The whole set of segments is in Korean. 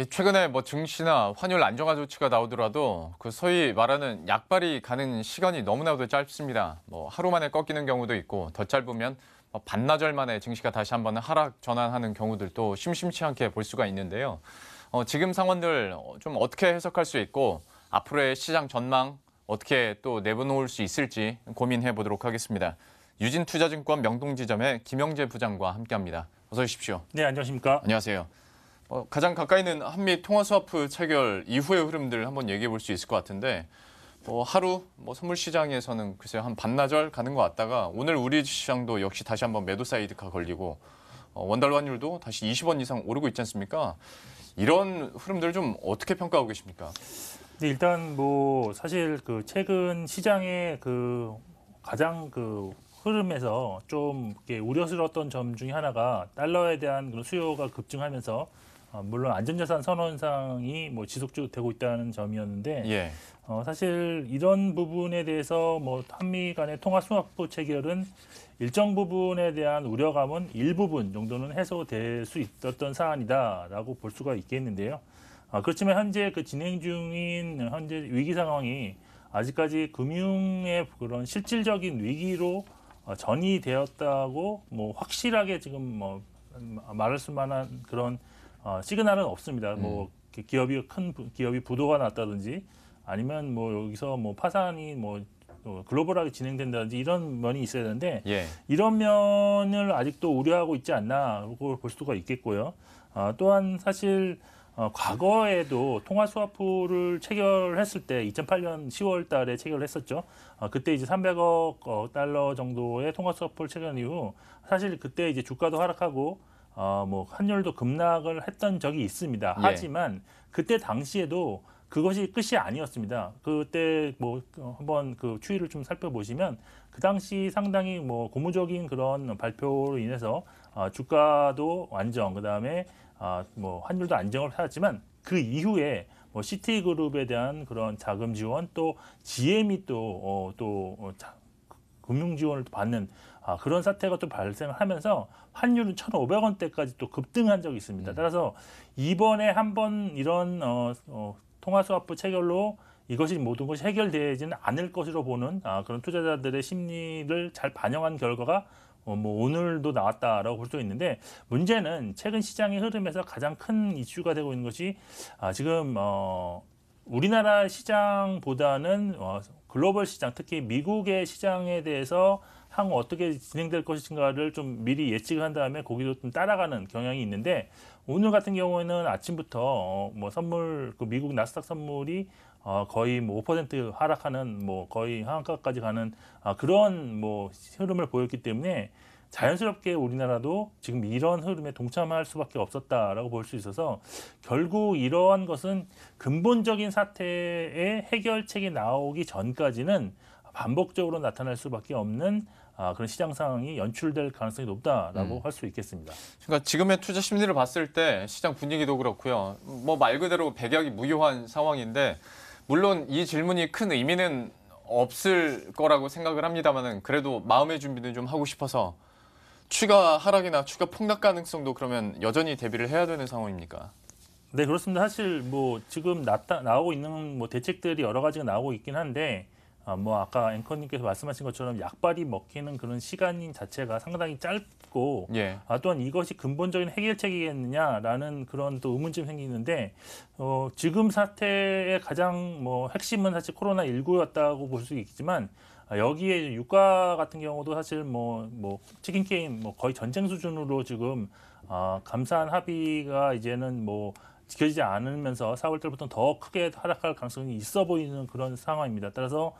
예, 최근에 뭐 증시나 환율 안정화 조치가 나오더라도 그 소위 말하는 약발이 가는 시간이 너무나도 짧습니다. 뭐 하루 만에 꺾이는 경우도 있고 더 짧으면 뭐 반나절 만에 증시가 다시 한번 하락 전환하는 경우들도 심심치 않게 볼 수가 있는데요. 어, 지금 상황들 좀 어떻게 해석할 수 있고 앞으로의 시장 전망 어떻게 또 내보놓을 수 있을지 고민해 보도록 하겠습니다. 유진투자증권 명동지점의 김영재 부장과 함께합니다. 어서 오십시오. 네, 안녕하십니까? 안녕하세요. 어, 가장 가까이 있는 한미 통화스와프 체결 이후의 흐름들 한번 얘기해 볼 수 있을 것 같은데 뭐 하루 뭐 선물 시장에서는 글쎄요 한 반나절 가는 것 같다가 오늘 우리 시장도 역시 다시 한번 매도 사이드가 걸리고 어, 원달러 환율도 다시 20원 이상 오르고 있지 않습니까? 이런 흐름들 좀 어떻게 평가하고 계십니까? 네, 일단 뭐 사실 그 최근 시장의 그 가장 그 흐름에서 좀 우려스러웠던 점 중에 하나가 달러에 대한 그런 수요가 급증하면서 어, 물론 안전자산 선언상이 뭐 지속되고 적으로 있다는 점이었는데 예. 어, 사실 이런 부분에 대해서 뭐 한미 간의 통합 수합부 체결은 일정 부분에 대한 우려감은 일부분 정도는 해소될 수 있었던 사안이다라고 볼 수가 있겠는데요. 아, 그렇지만 현재 그 진행 중인 현재 위기 상황이 아직까지 금융의 그런 실질적인 위기로 어, 전이 되었다고 뭐 확실하게 지금 뭐 음, 말할 수만한 그런 어, 시그널은 없습니다. 뭐 음. 뭐 기업이 큰 기업이 부도가 났다든지 아니면 뭐 여기서 뭐 파산이 뭐 어, 글로벌하게 진행된다든지 이런 면이 있어야 되는데 예. 이런 면을 아직도 우려하고 있지 않나라고 볼 수가 있겠고요. 어, 또한 사실 어, 과거에도 통화 스와프를 체결했을 때 2008년 10월 달에 체결했었죠. 어, 그때 이제 300억 어, 달러 정도의 통화 스와프를 체결한 이후 사실 그때 이제 주가도 하락하고 어, 뭐 환율도 급락을 했던 적이 있습니다. 예. 하지만 그때 당시에도 그것이 끝이 아니었습니다. 그때 뭐 한번 그 추이를 좀 살펴보시면 그 당시 상당히 뭐 고무적인 그런 발표로 인해서 어, 주가도 안정, 그 다음에 아뭐 어, 환율도 안정을 찾았지만 그 이후에 뭐 시티그룹에 대한 그런 자금 지원 또 GM이 또 어또 어, 자, 금융 지원을 받는 아, 그런 사태가 또 발생하면서 환율은 천오백 원대까지또 급등한 적이 있습니다. 음. 따라서 이번에 한번 이런 어, 어, 통화수화부 체결로 이것이 모든 것이 해결되지는 않을 것으로 보는 아, 그런 투자자들의 심리를 잘 반영한 결과가 어, 뭐 오늘도 나왔다라고 볼 수 있는데 문제는 최근 시장의 흐름에서 가장 큰 이슈가 되고 있는 것이 아, 지금 어, 우리나라 시장보다는 어, 글로벌 시장 특히 미국의 시장에 대해서 향후 어떻게 진행될 것인가를 좀 미리 예측한 을 다음에 거기도 좀 따라가는 경향이 있는데 오늘 같은 경우에는 아침부터 어, 뭐 선물 그 미국 나스닥 선물이 어, 거의 뭐5% 하락하는 뭐 거의 하한가까지 가는 아, 그런 뭐 흐름을 보였기 때문에 자연스럽게 우리나라도 지금 이런 흐름에 동참할 수밖에 없었다라고 볼 수 있어서 결국 이러한 것은 근본적인 사태의 해결책이 나오기 전까지는 반복적으로 나타날 수밖에 없는 아, 그런 시장 상황이 연출될 가능성이 높다라고 음. 할수 있겠습니다. 그러니까 지금의 투자 심리를 봤을 때 시장 분위기도 그렇고요. 뭐 말 그대로 백약이 무효한 상황인데 물론 이 질문이 큰 의미는 없을 거라고 생각을 합니다만은 그래도 마음의 준비는 좀 하고 싶어서 추가 하락이나 추가 폭락 가능성도 그러면 여전히 대비를 해야 되는 상황입니까? 네 그렇습니다. 사실 뭐 지금 나타, 나오고 있는 뭐 대책들이 여러 가지가 나오고 있긴 한데 아, 뭐 아까 앵커님께서 말씀하신 것처럼 약발이 먹히는 그런 시간인 자체가 상당히 짧고 예. 아, 또한 이것이 근본적인 해결책이겠느냐라는 그런 또 의문점 이 생기는데 어, 지금 사태의 가장 뭐 핵심은 사실 코로나 19였다고 볼 수 있지만 아, 여기에 유가 같은 경우도 사실 뭐뭐 뭐 치킨 게임 뭐 거의 전쟁 수준으로 지금 아, 감사한 합의가 이제는 뭐 지켜지지 않으면서 4월 달부터는 더 크게 하락할 가능성이 있어 보이는 그런 상황입니다. 따라서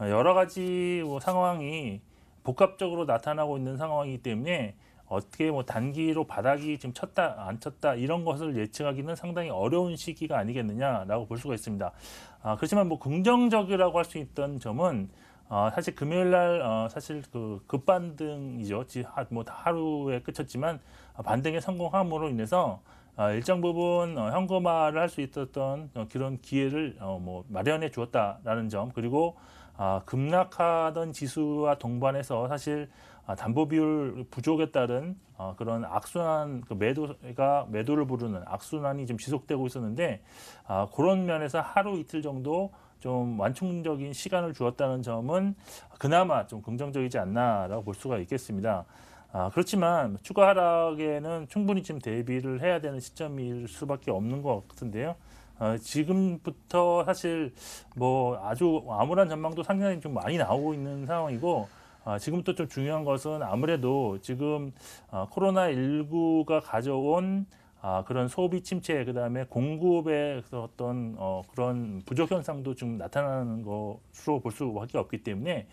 어, 여러 가지 뭐 상황이 복합적으로 나타나고 있는 상황이기 때문에 어떻게 뭐 단기로 바닥이 지금 쳤다 안 쳤다 이런 것을 예측하기는 상당히 어려운 시기가 아니겠느냐라고 볼 수가 있습니다. 아, 그렇지만 뭐 긍정적이라고 할 수 있던 점은 어, 사실 금요일 날 어, 사실 그 급반등이죠. 지, 하, 뭐 하루에 끝쳤지만 반등에 성공함으로 인해서 어, 일정 부분 현금화를 어, 할수 있었던 어, 그런 기회를 뭐 마련해 주었다라는 점 그리고 아, 급락하던 지수와 동반해서 사실 아, 담보 비율 부족에 따른 그런 악순환 그 매도가 매도를 부르는 악순환이 좀 지속되고 있었는데 아, 그런 면에서 하루 이틀 정도 좀 완충적인 시간을 주었다는 점은 그나마 좀 긍정적이지 않나라고 볼 수가 있겠습니다. 아, 그렇지만 추가 하락에는 충분히 지금 대비를 해야 되는 시점일 수밖에 없는 것 같은데요. 어, 지금부터 사실 뭐 아주 암울한 전망도 상당히 좀 많이 나오고 있는 상황이고 어, 지금부터 좀 중요한 것은 아무래도 지금 어, 아, 코로나19가 가져온 아, 그런 소비 침체, 그 다음에 공급의 어떤 어, 그런 부족 현상도 좀 나타나는 것으로 볼 수밖에 없기 때문에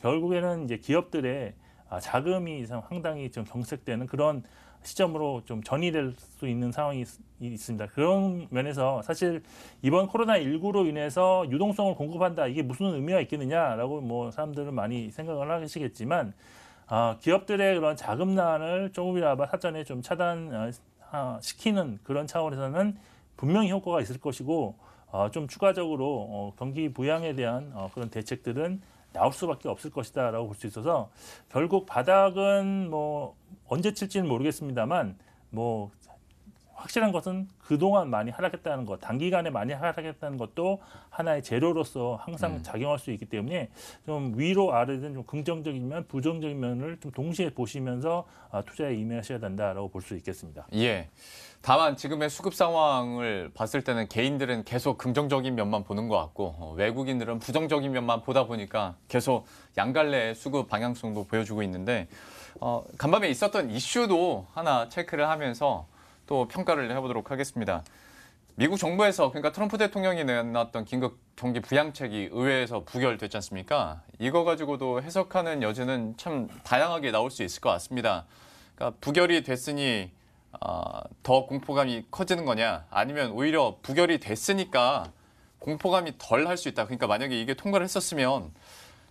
결국에는 이제 기업들의 아, 자금이 상당히 좀 경색되는 그런 시점으로 좀 전이될 수 있는 상황이 있, 습니다 그런 면에서 사실 이번 코로나19로 인해서 유동성을 공급한다 이게 무슨 의미가 있겠느냐라고 뭐 사람들은 많이 생각을 하시겠지만 아, 기업들의 그런 자금난을 조금이라도 사전에 좀 차단시키는 아, 그런 차원에서는 분명히 효과가 있을 것이고 어, 좀 추가적으로 어, 경기 부양에 대한 어, 그런 대책들은 나올 수밖에 없을 것이다라고 볼 수 있어서 결국 바닥은 뭐 언제 칠지는 모르겠습니다만 뭐 확실한 것은 그동안 많이 하락했다는 것, 단기간에 많이 하락했다는 것도 하나의 재료로서 항상 음. 작용할 수 있기 때문에 좀 위로 아래든 좀 긍정적인 면, 부정적인 면을 좀 동시에 보시면서 아, 투자에 임하셔야 된다라고 볼 수 있겠습니다. 예. 다만 지금의 수급 상황을 봤을 때는 개인들은 계속 긍정적인 면만 보는 것 같고 어, 외국인들은 부정적인 면만 보다 보니까 계속 양갈래의 수급 방향성도 보여주고 있는데 어, 간밤에 있었던 이슈도 하나 체크를 하면서 또 평가를 해보도록 하겠습니다. 미국 정부에서 그러니까 트럼프 대통령이 내놨던 긴급 경기 부양책이 의회에서 부결됐지 않습니까? 이거 가지고도 해석하는 여지는 참 다양하게 나올 수 있을 것 같습니다. 그러니까 부결이 됐으니 어, 더 공포감이 커지는 거냐 아니면 오히려 부결이 됐으니까 공포감이 덜 할 수 있다. 그러니까 만약에 이게 통과를 했었으면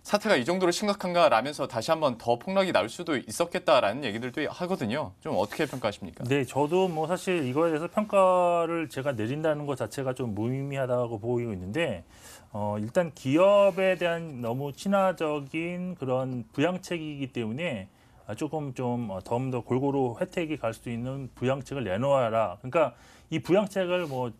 사태가 이 정도로 심각한가라면서 다시 한번 더 폭락이 날 수도 있었겠다라는 얘기들도 하거든요. 좀 어떻게 평가하십니까? 네, 저도 뭐 사실 이거에 대해서 평가를 제가 내린다는 것 자체가 좀 무의미하다고 보이고 있는데 어, 일단 기업에 대한 너무 친화적인 그런 부양책이기 때문에 조금 좀 더욱더 어, 골고루 혜택이 갈 수 있는 부양책을 내놓아라. 그러니까 이 부양책을 뭐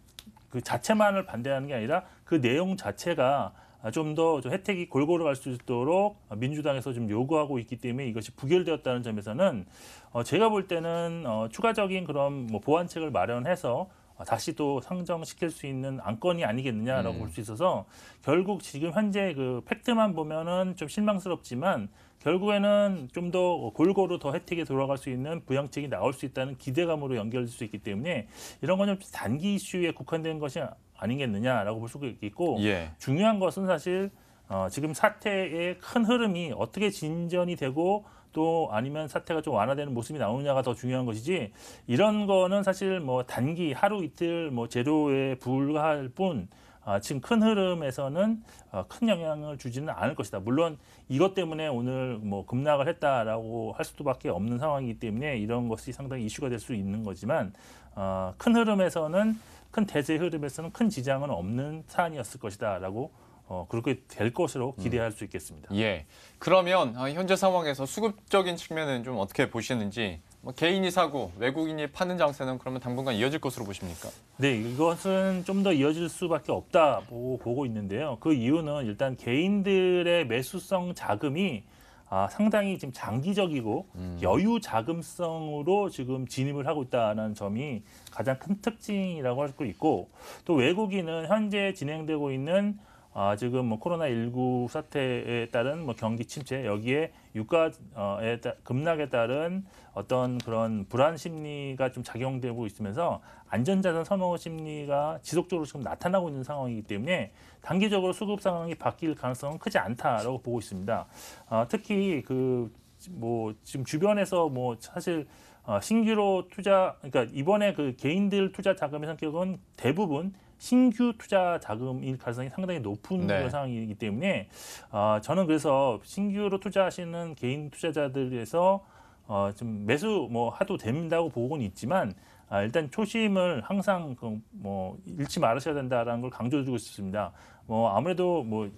그 자체만을 반대하는 게 아니라 그 내용 자체가 아, 좀더 좀 혜택이 골고루 갈 수 있도록 민주당에서 좀 요구하고 있기 때문에 이것이 부결되었다는 점에서는 어, 제가 볼 때는 어, 추가적인 그런 뭐 보완책을 마련해서 어, 다시 또 상정시킬 수 있는 안건이 아니겠느냐라고 음. 볼수 있어서 결국 지금 현재 그 팩트만 보면은 좀 실망스럽지만 결국에는 좀 더 골고루 더 혜택에 돌아갈 수 있는 부양책이 나올 수 있다는 기대감으로 연결될 수 있기 때문에 이런 건 좀 단기 이슈에 국한된 것이 아니겠느냐라고 볼 수도 있고 예. 중요한 것은 사실 어, 지금 사태의 큰 흐름이 어떻게 진전이 되고 또 아니면 사태가 좀 완화되는 모습이 나오느냐가 더 중요한 것이지 이런 거는 사실 뭐 단기 하루 이틀 뭐 제로에 불과할 뿐 아, 지금 큰 흐름에서는 아, 큰 영향을 주지는 않을 것이다. 물론 이것 때문에 오늘 뭐 급락을 했다라고 할 수밖에 도 없는 상황이기 때문에 이런 것이 상당히 이슈가 될 수 있는 거지만 아, 큰 흐름에서는 큰 대세 흐름에서는 큰 지장은 없는 사안이었을 것이다라고 어, 그렇게 될 것으로 음. 기대할 음. 수 있겠습니다. 예. 그러면 어, 현재 상황에서 수급적인 측면은 좀 어떻게 보시는지 뭐 개인이 사고 외국인이 파는 장세는 그러면 당분간 이어질 것으로 보십니까? 네, 이것은 좀 더 이어질 수밖에 없다 보고 있는데요. 그 이유는 일단 개인들의 매수성 자금이 아, 상당히 지금 장기적이고 음. 여유 자금성으로 지금 진입을 하고 있다는 점이 가장 큰 특징이라고 할 수 있고 또 외국인은 현재 진행되고 있는 아, 지금 뭐 코로나19 사태에 따른 뭐 경기 침체 여기에 유가의 어, 급락에 따른 어떤 그런 불안 심리가 좀 작용되고 있으면서 안전자산 선호 심리가 지속적으로 지금 나타나고 있는 상황이기 때문에 단기적으로 수급 상황이 바뀔 가능성은 크지 않다라고 보고 있습니다. 아, 특히 그 뭐 지금 주변에서 뭐 사실 어, 신규로 투자 그러니까 이번에 그 개인들 투자 자금의 성격은 대부분 신규 투자 자금일 가능성이 상당히 높은 네. 그런 상황이기 때문에 어, 저는 그래서 신규로 투자하시는 개인 투자자들에서 어, 좀 매수 뭐 하도 된다고 보고는 있지만 아, 일단 초심을 항상 그, 뭐 잃지 말으셔야 된다라는 걸강조해주고 싶습니다. 뭐 아무래도 뭐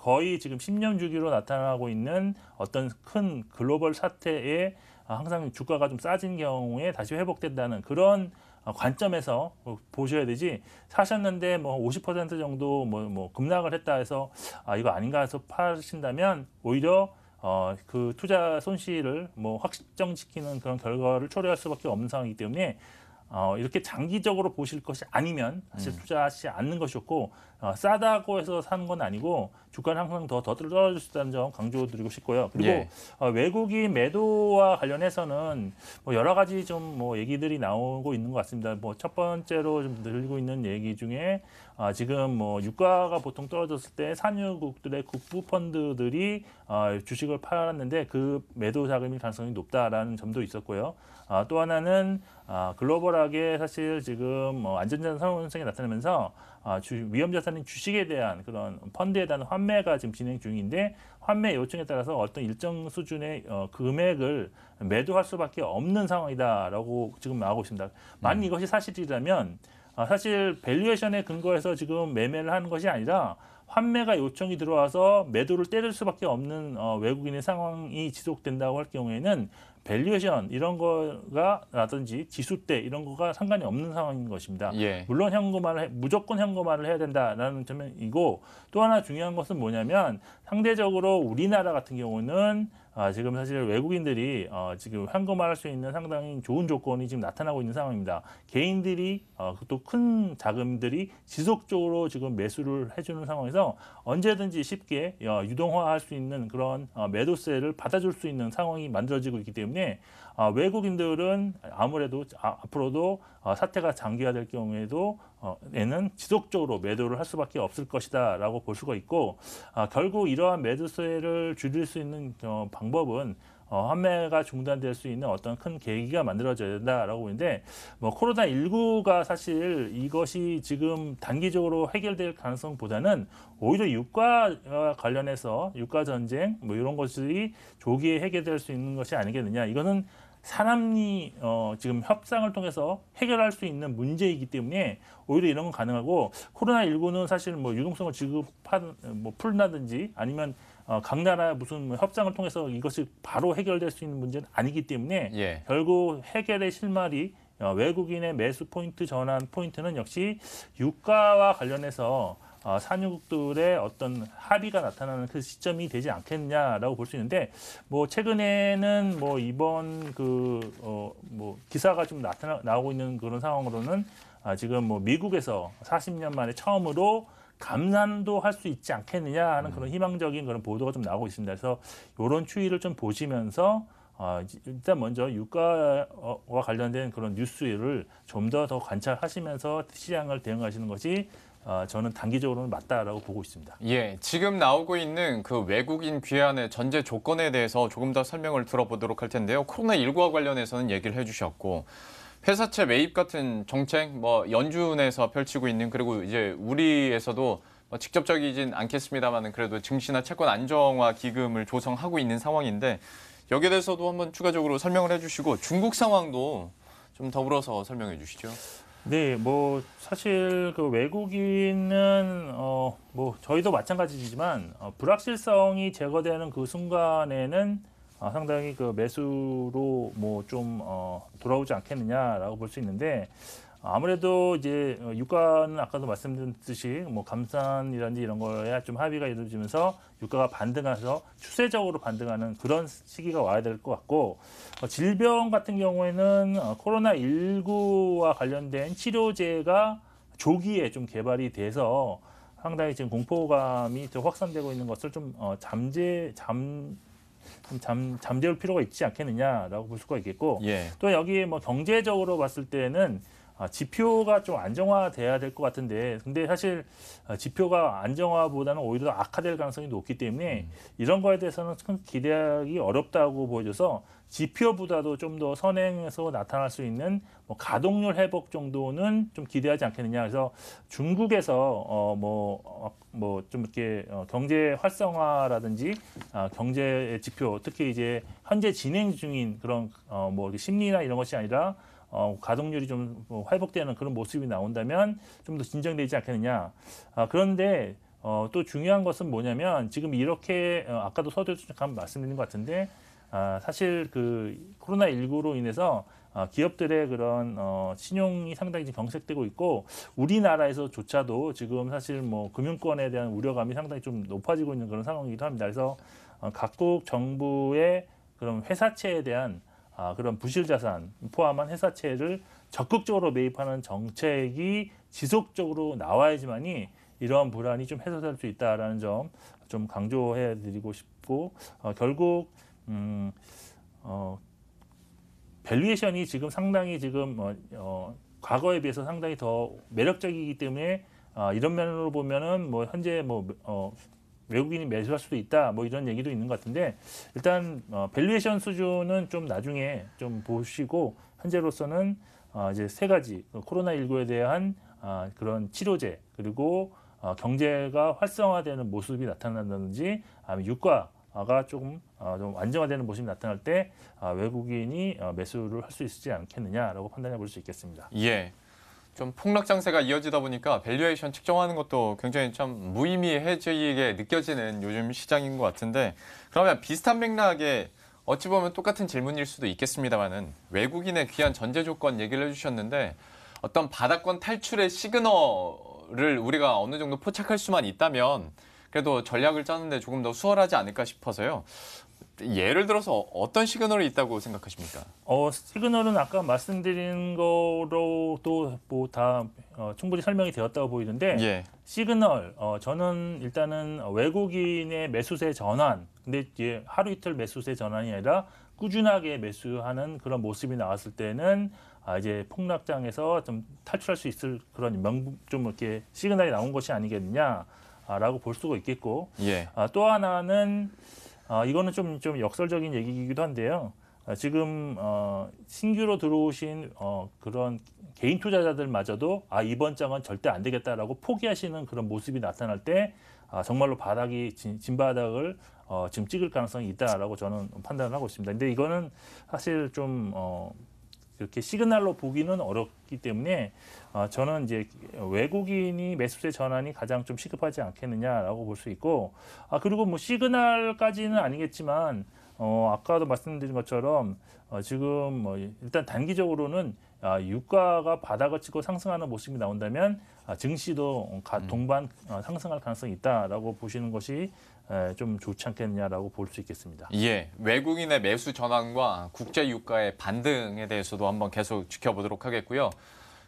거의 지금 10년 주기로 나타나고 있는 어떤 큰 글로벌 사태에 항상 주가가 좀 싸진 경우에 다시 회복된다는 그런 어, 관점에서 보셔야 되지 사셨는데 뭐 50% 정도 뭐, 뭐 급락을 했다 해서 아 이거 아닌가 해서 파신다면 오히려 어, 그 투자 손실을 뭐 확정시키는 그런 결과를 초래할 수밖에 없는 상황이기 때문에 어, 이렇게 장기적으로 보실 것이 아니면 사실 음. 투자하지 않는 것이었고 어, 싸다고 해서 사는 건 아니고 주가는 항상 더, 더 떨어질 수 있다는 점 강조드리고 싶고요. 그리고 예. 어, 외국인 매도와 관련해서는 뭐 여러 가지 좀 뭐 얘기들이 나오고 있는 것 같습니다. 뭐 첫 번째로 좀 늘리고 있는 얘기 중에 어, 지금 뭐 유가가 보통 떨어졌을 때 산유국들의 국부 펀드들이 어, 주식을 팔았는데 그 매도 자금이 가능성이 높다라는 점도 있었고요. 아, 또 하나는 아, 글로벌하게 사실 지금 뭐 어, 안전자산 상승이 나타나면서 아, 주, 위험자산인 주식에 대한 그런 펀드에 대한 환매가 지금 진행 중인데 환매 요청에 따라서 어떤 일정 수준의 어, 금액을 매도할 수밖에 없는 상황이다라고 지금 나오고 있습니다. 만약 음. 이것이 사실이라면 아, 사실 밸류에이션에 근거해서 지금 매매를 하는 것이 아니라 환매가 요청이 들어와서 매도를 때릴 수밖에 없는 어, 외국인의 상황이 지속된다고 할 경우에는 밸류에이션 이런 거가 라든지 지수 대 이런 거가 상관이 없는 상황인 것입니다. 예. 물론 현금화를 해, 무조건 현금화를 해야 된다라는 점이고 또 하나 중요한 것은 뭐냐면 상대적으로 우리나라 같은 경우는 아, 지금 사실 외국인들이 어, 지금 현금화할 수 있는 상당히 좋은 조건이 지금 나타나고 있는 상황입니다. 개인들이 어, 또큰 자금들이 지속적으로 지금 매수를 해주는 상황에서 언제든지 쉽게 어, 유동화할 수 있는 그런 어, 매도세를 받아줄 수 있는 상황이 만들어지고 있기 때문에 어, 외국인들은 아무래도 아, 앞으로도 어, 사태가 장기화될 경우에도 어 에는 지속적으로 매도를 할 수밖에 없을 것이다 라고 볼 수가 있고 아, 결국 이러한 매도세를 줄일 수 있는 어, 방법은 어, 판매가 중단될 수 있는 어떤 큰 계기가 만들어져야 된다라고 보는데 뭐 코로나 19가 사실 이것이 지금 단기적으로 해결될 가능성보다는 오히려 유가와 어, 관련해서 유가 전쟁 뭐 이런 것들이 조기에 해결될 수 있는 것이 아니겠느냐 이거는 사람이 어, 지금 협상을 통해서 해결할 수 있는 문제이기 때문에 오히려 이런 건 가능하고 코로나19는 사실 뭐 유동성을 지급하는뭐 풀다든지 아니면 어, 각 나라 무슨 뭐 협상을 통해서 이것이 바로 해결될 수 있는 문제는 아니기 때문에 예. 결국 해결의 실마리 어, 외국인의 매수 포인트 전환 포인트는 역시 유가와 관련해서 어, 산유국들의 어떤 합의가 나타나는 그 시점이 되지 않겠냐라고 볼 수 있는데 뭐 최근에는 뭐 이번 그어뭐 기사가 좀 나타나 나오고 있는 그런 상황으로는 아, 지금 뭐 미국에서 40년 만에 처음으로 감산도 할 수 있지 않겠느냐 하는 음. 그런 희망적인 그런 보도가 좀 나오고 있습니다. 그래서 요런 추이를 좀 보시면서 아, 일단 먼저 유가와 관련된 그런 뉴스를 좀 더더 더 관찰하시면서 시장을 대응하시는 것이 어, 저는 단기적으로는 맞다라고 보고 있습니다. 예, 지금 나오고 있는 그 외국인 귀환의 전제 조건에 대해서 조금 더 설명을 들어보도록 할 텐데요. 코로나19와 관련해서는 얘기를 해주셨고 회사채 매입 같은 정책 뭐 연준에서 펼치고 있는 그리고 이제 우리에서도 뭐 직접적이진 않겠습니다만 그래도 증시나 채권 안정화 기금을 조성하고 있는 상황인데 여기에 대해서도 한번 추가적으로 설명을 해주시고 중국 상황도 좀 더불어서 설명해 주시죠. 네, 뭐 사실 그 외국인은 어뭐 저희도 마찬가지지만 어, 불확실성이 제거되는 그 순간에는 어, 상당히 그 매수로 뭐좀 어, 돌아오지 않겠느냐라고 볼 수 있는데 아무래도 이제 어, 유가는 아까도 말씀드렸듯이 뭐 감산이라든지 이런 거에 좀 합의가 이루어지면서 유가가 반등해서 추세적으로 반등하는 그런 시기가 와야 될 것 같고 어, 질병 같은 경우에는 어, 코로나 19와 관련된 치료제가 조기에 좀 개발이 돼서 상당히 지금 공포감이 좀 확산되고 있는 것을 좀 잠재 잠 잠, 잠재울 필요가 있지 않겠느냐라고 볼 수가 있겠고 예. 또 여기에 뭐 경제적으로 봤을 때는 아, 지표가 좀 안정화돼야 될 것 같은데 근데 사실 아, 지표가 안정화보다는 오히려 더 악화될 가능성이 높기 때문에 음. 이런 거에 대해서는 큰 기대하기 어렵다고 보여져서 지표보다도 좀 더 선행에서 나타날 수 있는 뭐 가동률 회복 정도는 좀 기대하지 않겠느냐 그래서 중국에서 어뭐 어, 뭐좀 이렇게 어, 경제 활성화라든지 아, 경제 지표 특히 이제 현재 진행 중인 그런 어 뭐 심리나 이런 것이 아니라 어, 가동률이 좀 회복되는 뭐 그런 모습이 나온다면 좀 더 진정되지 않겠느냐. 아, 그런데 어, 또 중요한 것은 뭐냐면 지금 이렇게 어, 아까도 서두에 잠깐 말씀드린 것 같은데 아, 사실 그 코로나19로 인해서 아, 기업들의 그런 어, 신용이 상당히 지금 경색되고 있고 우리나라에서조차도 지금 사실 뭐 금융권에 대한 우려감이 상당히 좀 높아지고 있는 그런 상황이기도 합니다. 그래서 어, 각국 정부의 그런 회사채에 대한 아, 그런 부실자산 포함한 회사채를 적극적으로 매입하는 정책이 지속적으로 나와야지만이 이러한 불안이 좀 해소될 수 있다라는 점 좀 강조해 드리고 싶고 어, 결국 음, 어, 밸류에이션이 지금 상당히 지금 어, 어, 과거에 비해서 상당히 더 매력적이기 때문에 아, 이런 면으로 보면은 뭐 현재 뭐 어, 외국인이 매수할 수도 있다 뭐 이런 얘기도 있는 것 같은데 일단 어, 밸류에이션 수준은 좀 나중에 좀 보시고 현재로서는 어, 이제 세 가지 어, 코로나 19에 대한 어, 그런 치료제 그리고 어, 경제가 활성화되는 모습이 나타난다든지 아 유가가 조금 어, 좀 안정화되는 모습이 나타날 때 어, 외국인이 어, 매수를 할 수 있지 않겠느냐라고 판단해 볼 수 있겠습니다. 예. 좀 폭락 장세가 이어지다 보니까 밸류에이션 측정하는 것도 굉장히 참 무의미해지게 느껴지는 요즘 시장인 것 같은데 그러면 비슷한 맥락에 어찌 보면 똑같은 질문일 수도 있겠습니다만은 외국인의 귀한 전제 조건 얘기를 해주셨는데 어떤 바닥권 탈출의 시그널을 우리가 어느 정도 포착할 수만 있다면 그래도 전략을 짜는데 조금 더 수월하지 않을까 싶어서요. 예를 들어서 어떤 시그널이 있다고 생각하십니까? 어, 시그널은 아까 말씀드린 거로도 뭐다 어, 충분히 설명이 되었다고 보이는데 예. 시그널 어, 저는 일단은 외국인의 매수세 전환 근데 이게 하루 이틀 매수세 전환이 아니라 꾸준하게 매수하는 그런 모습이 나왔을 때는 아, 이제 폭락장에서 좀 탈출할 수 있을 그런 명, 좀 이렇게 시그널이 나온 것이 아니겠느냐라고 볼 수가 있겠고 예. 아, 또 하나는 아, 이거는 좀, 좀 역설적인 얘기이기도 한데요. 아, 지금 어, 신규로 들어오신 어, 그런 개인 투자자들마저도 아 이번 장은 절대 안 되겠다라고 포기하시는 그런 모습이 나타날 때 아, 정말로 바닥이 진, 진바닥을 어, 지금 찍을 가능성이 있다라고 저는 판단을 하고 있습니다. 근데 이거는 사실 좀 어, 이렇게 시그널로 보기는 어렵기 때문에 어, 저는 이제 외국인이 매수세 전환이 가장 좀 시급하지 않겠느냐라고 볼 수 있고 아 그리고 뭐 시그널까지는 아니겠지만 어, 아까도 말씀드린 것처럼 어, 지금 뭐 일단 단기적으로는 아, 유가가 바닥을 치고 상승하는 모습이 나온다면 아, 증시도 가, 음. 동반 아, 상승할 가능성이 있다라고 보시는 것이 에, 좀 좋지 않겠냐라고 볼 수 있겠습니다. 예, 외국인의 매수 전환과 국제 유가의 반등에 대해서도 한번 계속 지켜보도록 하겠고요.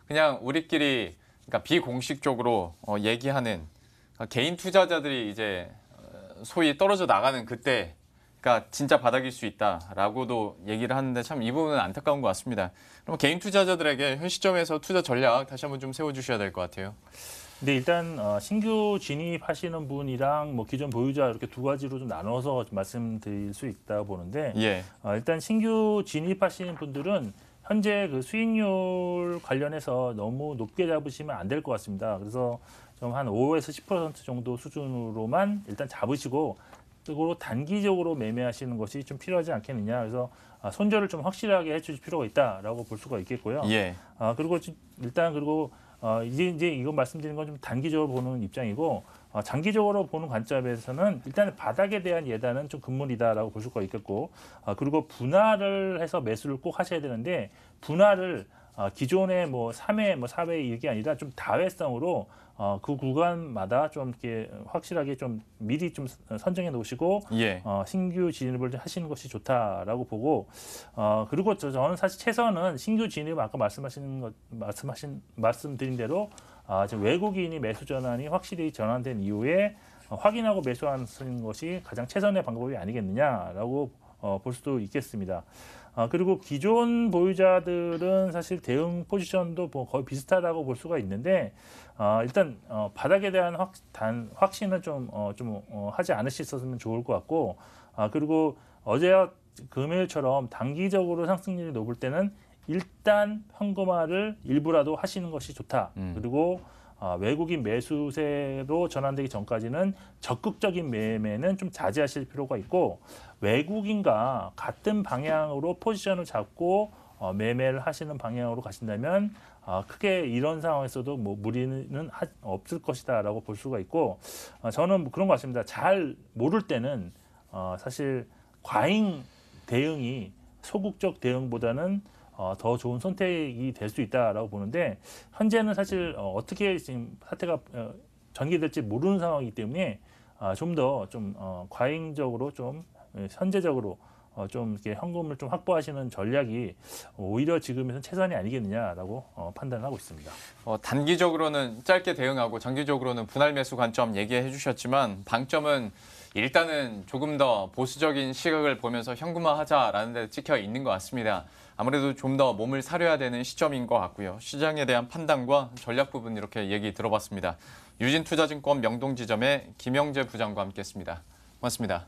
그냥 우리끼리 그러니까 비공식적으로 어, 얘기하는 그러니까 개인 투자자들이 이제 어, 소위 떨어져 나가는 그때 그러니까 진짜 바닥일 수 있다라고도 얘기를 하는데 참 이 부분은 안타까운 것 같습니다. 그럼 개인 투자자들에게 현 시점에서 투자 전략 다시 한번 좀 세워주셔야 될 것 같아요. 네, 일단 어, 신규 진입하시는 분이랑 뭐 기존 보유자 이렇게 두 가지로 좀 나눠서 말씀드릴 수 있다 보는데 예. 어, 일단 신규 진입하시는 분들은 현재 그 수익률 관련해서 너무 높게 잡으시면 안 될 것 같습니다. 그래서 좀 한 5에서 10% 정도 수준으로만 일단 잡으시고 으로 단기적으로 매매하시는 것이 좀 필요하지 않겠느냐. 그래서 아, 손절을 좀 확실하게 해주실 필요가 있다라고 볼 수가 있겠고요. 예. 아 그리고 일단 그리고 어, 이제 이제 이거 말씀드린 건좀 단기적으로 보는 입장이고 어, 장기적으로 보는 관점에서는 일단 바닥에 대한 예단은 좀 금물이다라고 볼 수가 있겠고 어, 그리고 분할을 해서 매수를 꼭 하셔야 되는데 분할을 어, 기존의 뭐 3회, 뭐 4회 이게 아니라 좀 다회성으로 어, 그 구간마다 좀 이렇게 확실하게 좀 미리 좀 어, 선정해 놓으시고 예. 어, 신규 진입을 하시는 것이 좋다라고 보고 어, 그리고 저, 저는 사실 최선은 신규 진입 아까 말씀하신 것 말씀하신 말씀드린 대로 아, 지금 외국인이 매수 전환이 확실히 전환된 이후에 어, 확인하고 매수하는 것이 가장 최선의 방법이 아니겠느냐라고 어, 볼 수도 있겠습니다. 아, 그리고 기존 보유자들은 사실 대응 포지션도 뭐 거의 비슷하다고 볼 수가 있는데 아, 일단 어, 바닥에 대한 확, 단, 확신은 좀 어, 좀, 어, 하지 않으셨으면 좋을 것 같고 아, 그리고 어제 금요일처럼 단기적으로 상승률이 높을 때는 일단 현금화를 일부라도 하시는 것이 좋다. 음. 그리고 어, 외국인 매수세로 전환되기 전까지는 적극적인 매매는 좀 자제하실 필요가 있고 외국인과 같은 방향으로 포지션을 잡고 어, 매매를 하시는 방향으로 가신다면 어, 크게 이런 상황에서도 뭐 무리는 없을 것이다라고 볼 수가 있고 저는 뭐 그런 것 같습니다. 잘 모를 때는 사실 과잉 대응이 소극적 대응보다는 어, 더 좋은 선택이 될 수 있다라고 보는데 현재는 사실 어, 어떻게 지금 사태가 어, 전개될지 모르는 상황이기 때문에 아, 좀 더 좀 어, 과잉적으로 좀 예, 현재적으로 어, 좀 이렇게 현금을 좀 확보하시는 전략이 오히려 지금에서 최선이 아니겠느냐라고 어, 판단을 하고 있습니다. 어, 단기적으로는 짧게 대응하고 장기적으로는 분할 매수 관점 얘기해 주셨지만 방점은 일단은 조금 더 보수적인 시각을 보면서 현금화하자라는 데 찍혀 있는 것 같습니다. 아무래도 좀 더 몸을 사려야 되는 시점인 것 같고요. 시장에 대한 판단과 전략 부분 이렇게 얘기 들어봤습니다. 유진투자증권 명동지점의 김영재 부장과 함께했습니다. 고맙습니다.